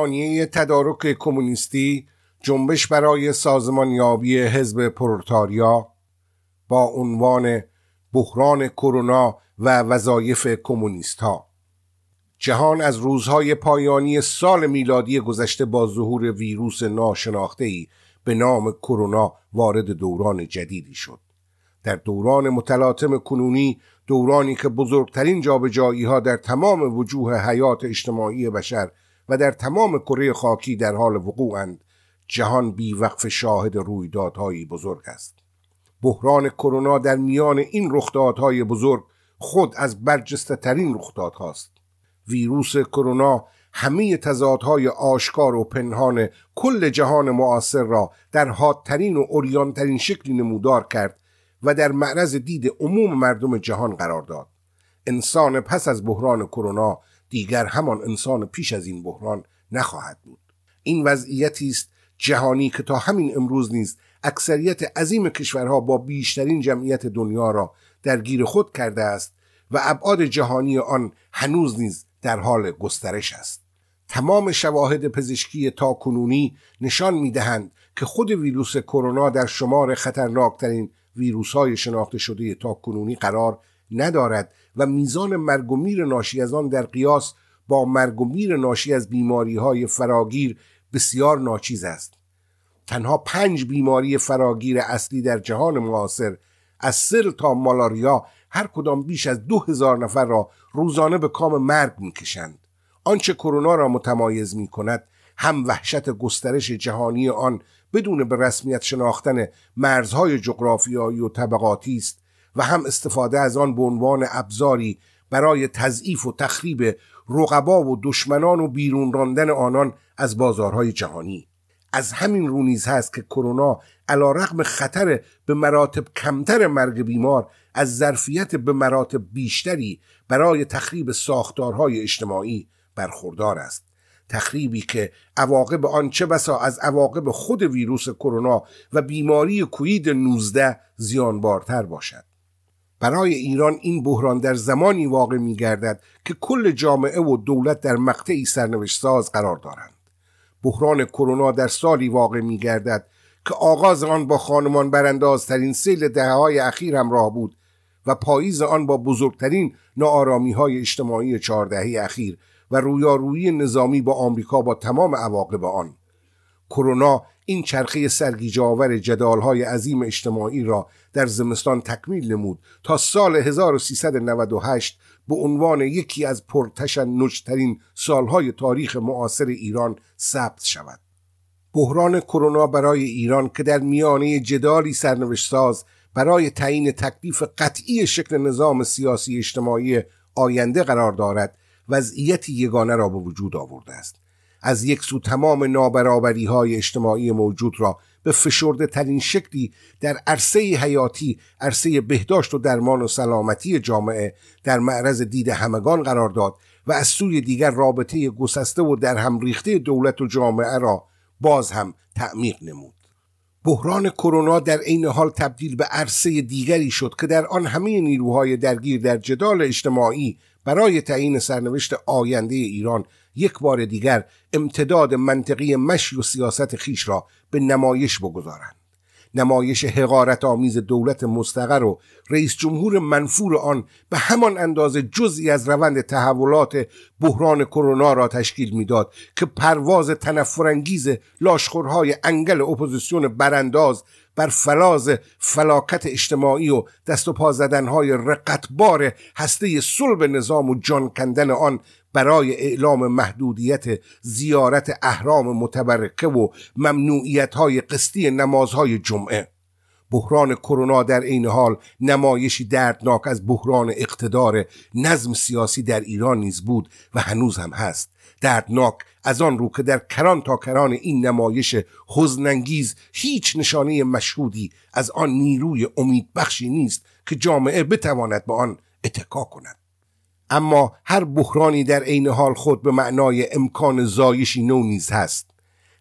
ثانیه تدارک کمونیستی جنبش برای سازمانیابی حزب پرولتاریا با عنوان بحران کرونا و وظایف کمونیست ها جهان از روزهای پایانی سال میلادی گذشته با ظهور ویروس ناشناخته ای به نام کرونا وارد دوران جدیدی شد در دوران متلاطم کنونی دورانی که بزرگترین جابجایی ها در تمام وجوه حیات اجتماعی بشر و در تمام کره خاکی در حال وقوعند جهان بیوقف شاهد رویدادهایی بزرگ است بحران کرونا در میان این رخدادهای بزرگ خود از برجسته ترین رخداد هاست ویروس کرونا همه تضادهای آشکار و پنهان کل جهان معاصر را در حادترین و اوریانترین شکلی نمودار کرد و در معرض دید عموم مردم جهان قرار داد انسان پس از بحران کرونا دیگر همان انسان پیش از این بحران نخواهد بود این وضعیتی است جهانی که تا همین امروز نیز اکثریت عظیم کشورها با بیشترین جمعیت دنیا را درگیر خود کرده است و ابعاد جهانی آن هنوز نیز در حال گسترش است تمام شواهد پزشکی تاکنونی نشان میدهند که خود ویروس کرونا در شمار خطرناکترین ویروس های شناخته شده تا کنونی قرار ندارد و میزان مرگ و میر ناشی از آن در قیاس با مرگ و میر ناشی از بیماری های فراگیر بسیار ناچیز است تنها پنج بیماری فراگیر اصلی در جهان معاصر از سر تا مالاریا هر کدام بیش از دو هزار نفر را روزانه به کام مرگ میکشند آنچه کرونا را متمایز می کند هم وحشت گسترش جهانی آن بدون به رسمیت شناختن مرزهای جغرافیایی و طبقاتی است و هم استفاده از آن به عنوان ابزاری برای تضعیف و تخریب رقبا و دشمنان و بیرون راندن آنان از بازارهای جهانی از همین رو نیز هست که کرونا علا رقم خطر به مراتب کمتر مرگ بیمار از ظرفیت به مراتب بیشتری برای تخریب ساختارهای اجتماعی برخوردار است تخریبی که عواقب آن چه بسا از عواقب خود ویروس کرونا و بیماری کوید 19 زیانبارتر باشد برای ایران این بحران در زمانی واقع می گردد که کل جامعه و دولت در مقطعی سرنوشت ساز قرار دارند بحران کرونا در سالی واقع می گردد که آغاز آن با خانمان براندازترین سیل دهه های اخیر همراه بود و پاییز آن با بزرگترین نارامی های اجتماعی چهاردهی اخیر و رویارویی نظامی با آمریکا با تمام عواقب آن کرونا این چرخه سرگیجه آور جدالهای عظیم اجتماعی را در زمستان تکمیل نمود تا سال 1398 به عنوان یکی از نجترین سالهای تاریخ معاصر ایران ثبت شود بحران کرونا برای ایران که در میانه جدالی سرنوشت برای تعیین تکلیف قطعی شکل نظام سیاسی اجتماعی آینده قرار دارد وضعیت یگانه را به وجود آورده است از یک سو تمام نابرابری های اجتماعی موجود را به فشرده ترین شکلی در عرصه حیاتی عرصه بهداشت و درمان و سلامتی جامعه در معرض دید همگان قرار داد و از سوی دیگر رابطه گسسته و در هم ریخته دولت و جامعه را باز هم تعمیق نمود بحران کرونا در عین حال تبدیل به عرصه دیگری شد که در آن همه نیروهای درگیر در جدال اجتماعی برای تعیین سرنوشت آینده ایران یک بار دیگر امتداد منطقی مشی و سیاست خیش را به نمایش بگذارند نمایش حقارت آمیز دولت مستقر و رئیس جمهور منفور آن به همان اندازه جزی از روند تحولات بحران کرونا را تشکیل میداد که پرواز تنفرانگیز لاشخورهای انگل اپوزیسیون برانداز بر فلاز فلاکت اجتماعی و دست و پا زدنهای رقتبار هسته صلب نظام و جان کندن آن برای اعلام محدودیت زیارت اهرام متبرکه و ممنوعیت های قسطی نمازهای جمعه بحران کرونا در این حال نمایشی دردناک از بحران اقتدار نظم سیاسی در ایران نیز بود و هنوز هم هست دردناک از آن رو که در کران تا کران این نمایش حزنانگیز هیچ نشانه مشهودی از آن نیروی امیدبخشی نیست که جامعه بتواند به آن اتکا کند اما هر بحرانی در عین حال خود به معنای امکان زایشی نو نیز هست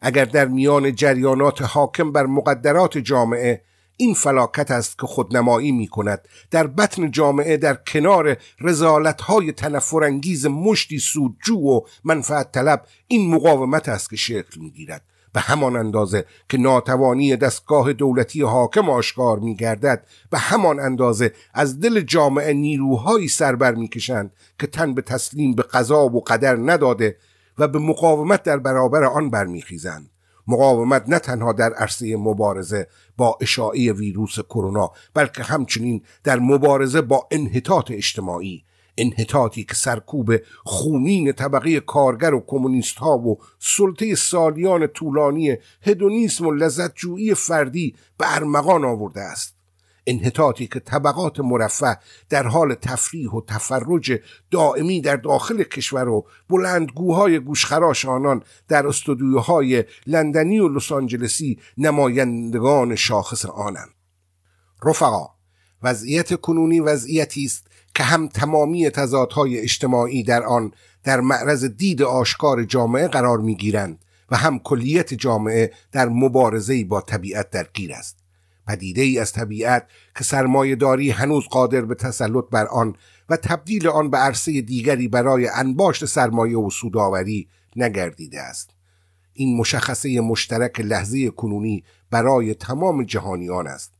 اگر در میان جریانات حاکم بر مقدرات جامعه این فلاکت است که خودنمایی می کند در بطن جامعه در کنار رزالت های تنفرانگیز مشتی سودجو و منفعت طلب این مقاومت است که شکل می گیرد به همان اندازه که ناتوانی دستگاه دولتی حاکم آشکار میگردد به همان اندازه از دل جامعه نیروهایی سربر میکشند که تن به تسلیم به قضا و قدر نداده و به مقاومت در برابر آن برمیخیزند مقاومت نه تنها در عرصه مبارزه با اشاعه ویروس کرونا بلکه همچنین در مبارزه با انحطاط اجتماعی انحطاطی که سرکوب خونین طبقه کارگر و کمونیست ها و سلطه سالیان طولانی هدونیسم و لذتجویی فردی به ارمغان آورده است انحطاطی که طبقات مرفه در حال تفریح و تفرج دائمی در داخل کشور و بلندگوهای گوشخراش آنان در استودیوهای لندنی و لس آنجلسی نمایندگان شاخص آنند رفقا وضعیت کنونی وضعیتی است که هم تمامی تضادهای اجتماعی در آن در معرض دید آشکار جامعه قرار میگیرند و هم کلیت جامعه در مبارزه با طبیعت در گیر است پدیده ای از طبیعت که داری هنوز قادر به تسلط بر آن و تبدیل آن به عرصه دیگری برای انباشت سرمایه و سودآوری نگردیده است این مشخصه مشترک لحظه کنونی برای تمام جهانیان است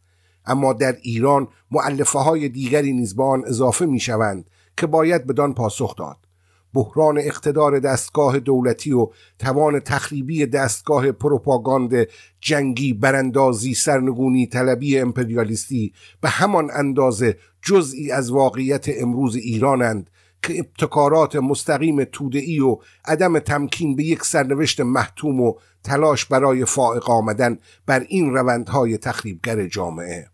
اما در ایران معلفه های دیگری نیز به آن اضافه می شوند که باید بدان پاسخ داد بحران اقتدار دستگاه دولتی و توان تخریبی دستگاه پروپاگاند جنگی براندازی سرنگونی طلبی امپریالیستی به همان اندازه جزئی از واقعیت امروز ایرانند که ابتکارات مستقیم تودعی و عدم تمکین به یک سرنوشت محتوم و تلاش برای فائق آمدن بر این روندهای تخریبگر جامعه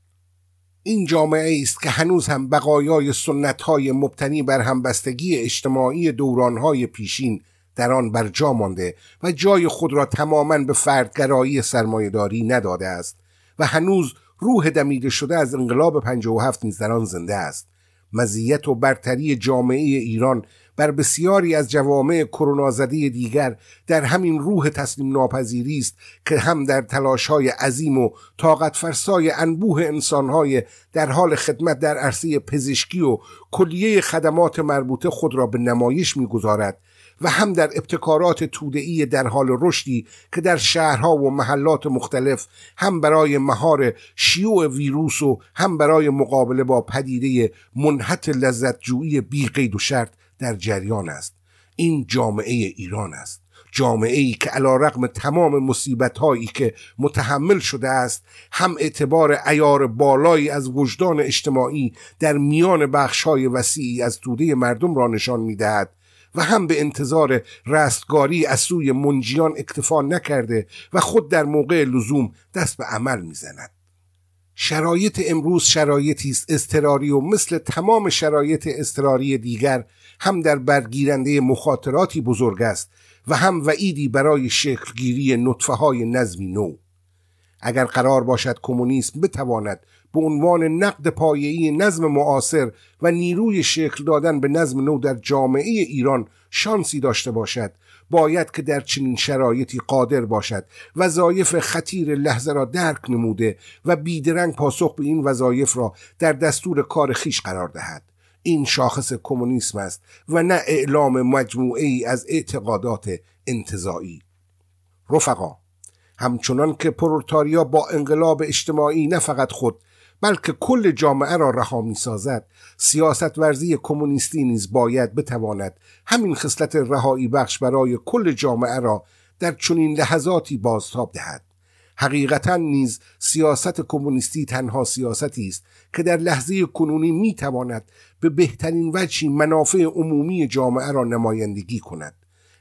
این جامعه است که هنوز هم بقایای سنت های مبتنی بر همبستگی اجتماعی دوران های پیشین در آن بر جا مانده و جای خود را تماما به فردگرایی سرمایهداری نداده است و هنوز روح دمیده شده از انقلاب 57 نیز در آن زنده است مزیت و برتری جامعه ایران بر بسیاری از جوامع کرونا زده دیگر در همین روح تسلیم ناپذیری است که هم در تلاشهای عظیم و طاقت فرسای انبوه انسانهای در حال خدمت در عرصه پزشکی و کلیه خدمات مربوطه خود را به نمایش میگذارد و هم در ابتکارات تودعی در حال رشدی که در شهرها و محلات مختلف هم برای مهار شیوع ویروس و هم برای مقابله با پدیده منحت لذتجویی بی قید و شرط در جریان است این جامعه ایران است جامعه ای که علا رقم تمام مصیبت هایی که متحمل شده است هم اعتبار ایار بالایی از وجدان اجتماعی در میان بخش های وسیعی از توده مردم را نشان می دهد و هم به انتظار رستگاری از سوی منجیان اکتفا نکرده و خود در موقع لزوم دست به عمل می زند شرایط امروز شرایطی است اضطراری و مثل تمام شرایط اضطراری دیگر هم در برگیرنده مخاطراتی بزرگ است و هم وعیدی برای شکلگیری نطفه های نظمی نو اگر قرار باشد کمونیسم بتواند به عنوان نقد پایه‌ای نظم معاصر و نیروی شکل دادن به نظم نو در جامعه ایران شانسی داشته باشد باید که در چنین شرایطی قادر باشد وظایف خطیر لحظه را درک نموده و بیدرنگ پاسخ به این وظایف را در دستور کار خیش قرار دهد این شاخص کمونیسم است و نه اعلام مجموعه ای از اعتقادات انتظایی رفقا همچنان که پرولتاریا با انقلاب اجتماعی نه فقط خود بلکه کل جامعه را رها می سازد سیاست ورزی کمونیستی نیز باید بتواند همین خصلت رهایی بخش برای کل جامعه را در چنین لحظاتی بازتاب دهد حقیقتا نیز سیاست کمونیستی تنها سیاستی است که در لحظه کنونی می تواند به بهترین وجهی منافع عمومی جامعه را نمایندگی کند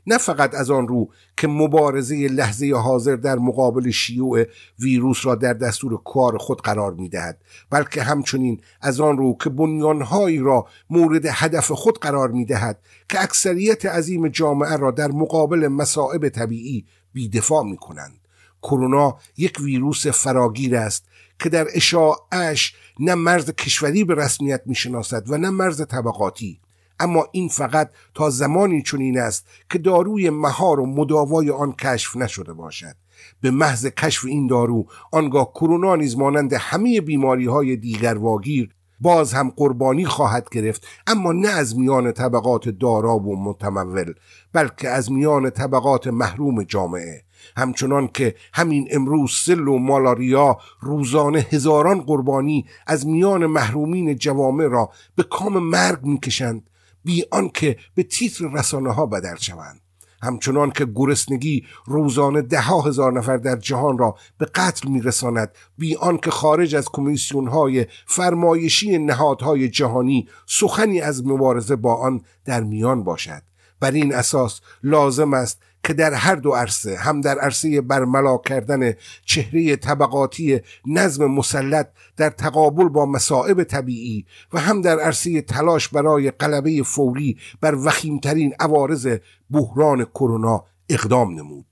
نه فقط از آن رو که مبارزه لحظه حاضر در مقابل شیوع ویروس را در دستور کار خود قرار می دهد بلکه همچنین از آن رو که بنیانهایی را مورد هدف خود قرار می دهد که اکثریت عظیم جامعه را در مقابل مسائب طبیعی بیدفاع می کنند کرونا یک ویروس فراگیر است که در اشاعش نه مرز کشوری به رسمیت میشناسد و نه مرز طبقاتی اما این فقط تا زمانی چنین است که داروی مهار و مداوای آن کشف نشده باشد به محض کشف این دارو آنگاه کرونا نیز مانند همه بیماری های دیگر واگیر باز هم قربانی خواهد گرفت اما نه از میان طبقات دارا و متمول بلکه از میان طبقات محروم جامعه همچنان که همین امروز سل و مالاریا روزانه هزاران قربانی از میان محرومین جوامع را به کام مرگ میکشند بی آنکه به تیتر رسانه ها بدل شوند همچنان که گرسنگی روزانه ده هزار نفر در جهان را به قتل میرساند بی که خارج از کمیسیون های فرمایشی نهادهای جهانی سخنی از مبارزه با آن در میان باشد بر این اساس لازم است که در هر دو عرصه هم در عرصه برملا کردن چهره طبقاتی نظم مسلط در تقابل با مسائب طبیعی و هم در عرصه تلاش برای قلبه فوری بر وخیمترین عوارض بحران کرونا اقدام نمود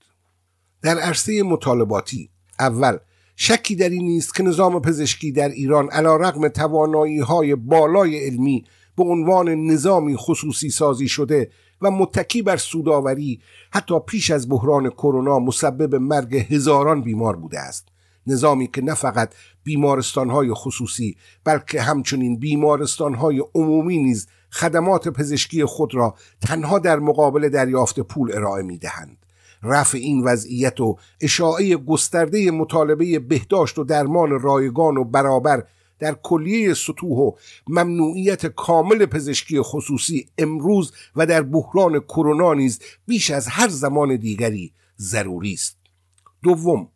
در عرصه مطالباتی اول شکی در این نیست که نظام پزشکی در ایران علا رقم توانایی های بالای علمی به عنوان نظامی خصوصی سازی شده و متکی بر سوداوری حتی پیش از بحران کرونا مسبب مرگ هزاران بیمار بوده است نظامی که نه فقط بیمارستانهای خصوصی بلکه همچنین بیمارستانهای عمومی نیز خدمات پزشکی خود را تنها در مقابل دریافت پول ارائه می دهند. رفع این وضعیت و اشاعه گسترده مطالبه بهداشت و درمان رایگان و برابر در کلیه سطوح و ممنوعیت کامل پزشکی خصوصی امروز و در بحران کرونا نیز بیش از هر زمان دیگری ضروری است دوم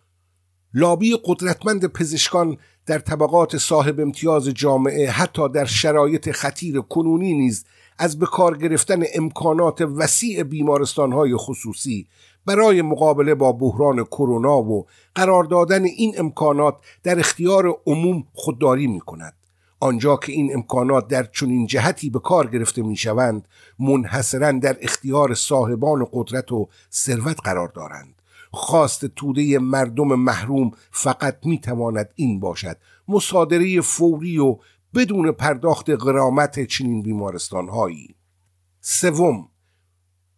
لابی قدرتمند پزشکان در طبقات صاحب امتیاز جامعه حتی در شرایط خطیر کنونی نیز از به کار گرفتن امکانات وسیع بیمارستانهای خصوصی برای مقابله با بحران کرونا و قرار دادن این امکانات در اختیار عموم خودداری می کند. آنجا که این امکانات در چنین جهتی به کار گرفته می شوند منحصرا در اختیار صاحبان قدرت و ثروت قرار دارند خواست توده مردم محروم فقط می تواند این باشد مصادره فوری و بدون پرداخت قرامت چنین بیمارستان هایی سوم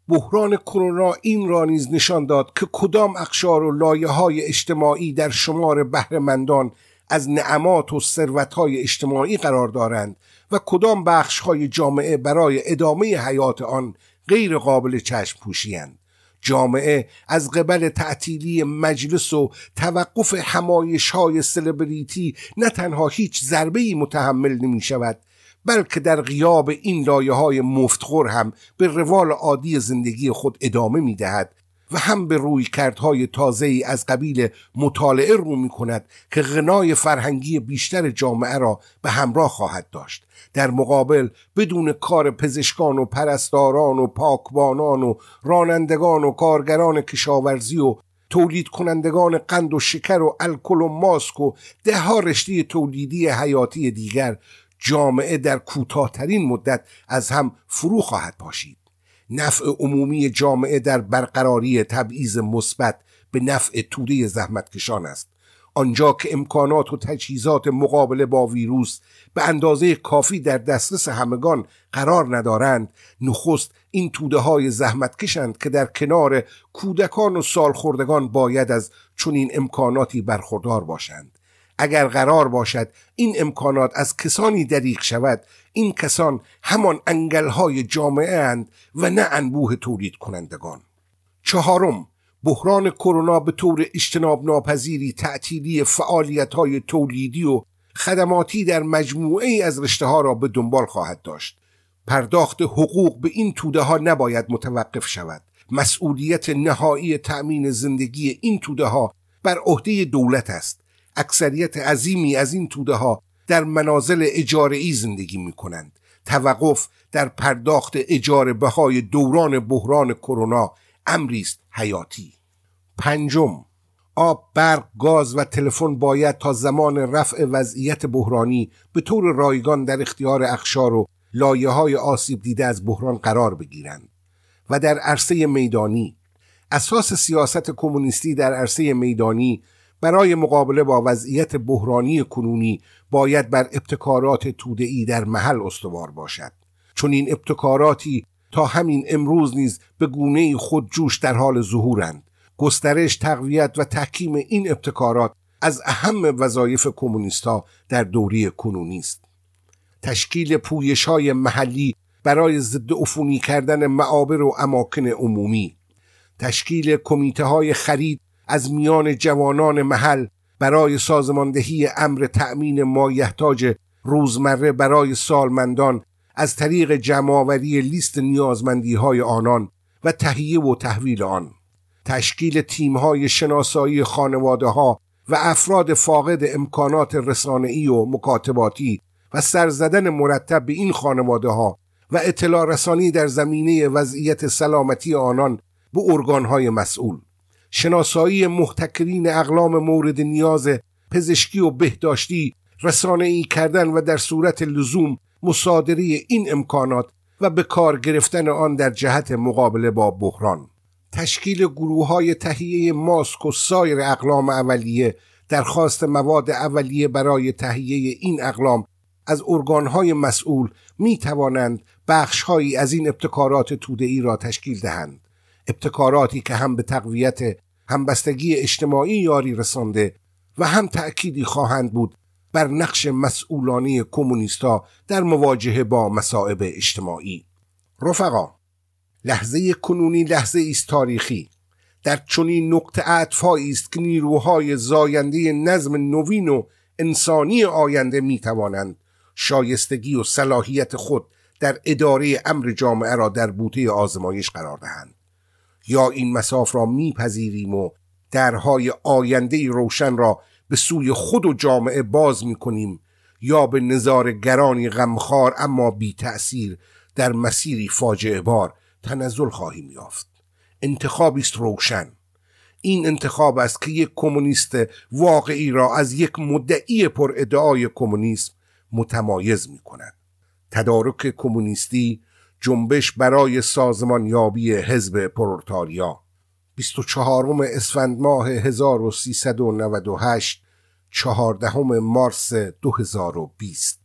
بحران کرونا این را نیز نشان داد که کدام اقشار و لایه های اجتماعی در شمار بهرهمندان از نعمات و ثروت های اجتماعی قرار دارند و کدام بخش های جامعه برای ادامه حیات آن غیر قابل چشم پوشیند. جامعه از قبل تعطیلی مجلس و توقف همایش های سلبریتی نه تنها هیچ ضربه متحمل نمی شود بلکه در غیاب این لایه های مفتخور هم به روال عادی زندگی خود ادامه می دهد و هم به روی کردهای تازه از قبیل مطالعه رو می کند که غنای فرهنگی بیشتر جامعه را به همراه خواهد داشت در مقابل بدون کار پزشکان و پرستاران و پاکبانان و رانندگان و کارگران کشاورزی و تولید کنندگان قند و شکر و الکل و ماسک و ده تولیدی حیاتی دیگر جامعه در کوتاهترین مدت از هم فرو خواهد پاشید نفع عمومی جامعه در برقراری تبعیض مثبت به نفع توده زحمتکشان است آنجا که امکانات و تجهیزات مقابله با ویروس به اندازه کافی در دسترس همگان قرار ندارند نخست این توده های زحمت کشند که در کنار کودکان و سالخوردگان باید از چنین امکاناتی برخوردار باشند اگر قرار باشد این امکانات از کسانی دریق شود این کسان همان انگلهای جامعه اند و نه انبوه تولید کنندگان چهارم بحران کرونا به طور اجتناب ناپذیری تعطیلی فعالیت های تولیدی و خدماتی در مجموعه از رشته ها را به دنبال خواهد داشت پرداخت حقوق به این توده ها نباید متوقف شود مسئولیت نهایی تأمین زندگی این توده ها بر عهده دولت است اکثریت عظیمی از این توده ها در منازل اجاره ای زندگی می کنند. توقف در پرداخت اجاره بهای دوران بحران کرونا امری است حیاتی. پنجم آب، برق، گاز و تلفن باید تا زمان رفع وضعیت بحرانی به طور رایگان در اختیار اخشار و لایه های آسیب دیده از بحران قرار بگیرند و در عرصه میدانی اساس سیاست کمونیستی در عرصه میدانی برای مقابله با وضعیت بحرانی کنونی باید بر ابتکارات تودهای در محل استوار باشد چون این ابتکاراتی تا همین امروز نیز به گونه خود جوش در حال ظهورند گسترش تقویت و تحکیم این ابتکارات از اهم وظایف کمونیستا در دوری کنونی است تشکیل پویش های محلی برای ضد عفونی کردن معابر و اماکن عمومی تشکیل کمیته های خرید از میان جوانان محل برای سازماندهی امر تأمین مایحتاج روزمره برای سالمندان از طریق جمعآوری لیست نیازمندی های آنان و تهیه و تحویل آن تشکیل تیم های شناسایی خانواده ها و افراد فاقد امکانات رسانه‌ای و مکاتباتی و سرزدن مرتب به این خانواده ها و اطلاع رسانی در زمینه وضعیت سلامتی آنان به های مسئول شناسایی محتکرین اقلام مورد نیاز پزشکی و بهداشتی رسانه ای کردن و در صورت لزوم مصادره این امکانات و به کار گرفتن آن در جهت مقابله با بحران تشکیل گروه های تهیه ماسک و سایر اقلام اولیه درخواست مواد اولیه برای تهیه این اقلام از های مسئول می توانند بخشهایی از این ابتکارات ای را تشکیل دهند ابتکاراتی که هم به تقویت همبستگی اجتماعی یاری رسانده و هم تأکیدی خواهند بود بر نقش مسئولانی کمونیستا در مواجهه با مسائب اجتماعی رفقا لحظه کنونی لحظه ایست تاریخی در چنین نقطه عطفی است که نیروهای زاینده نظم نوین و انسانی آینده می توانند شایستگی و صلاحیت خود در اداره امر جامعه را در بوته آزمایش قرار دهند یا این مساف را میپذیریم و درهای آینده روشن را به سوی خود و جامعه باز میکنیم یا به گرانی غمخوار اما بی تأثیر در مسیری فاجعه بار تنزل خواهیم یافت انتخابی است روشن این انتخاب است که یک کمونیست واقعی را از یک مدعی پر ادعای کمونیسم متمایز می کند. تدارک کمونیستی جنبش برای سازمان یابی حزب پرورتاریا 24 اسفند ماه 1398 14 مارس 2020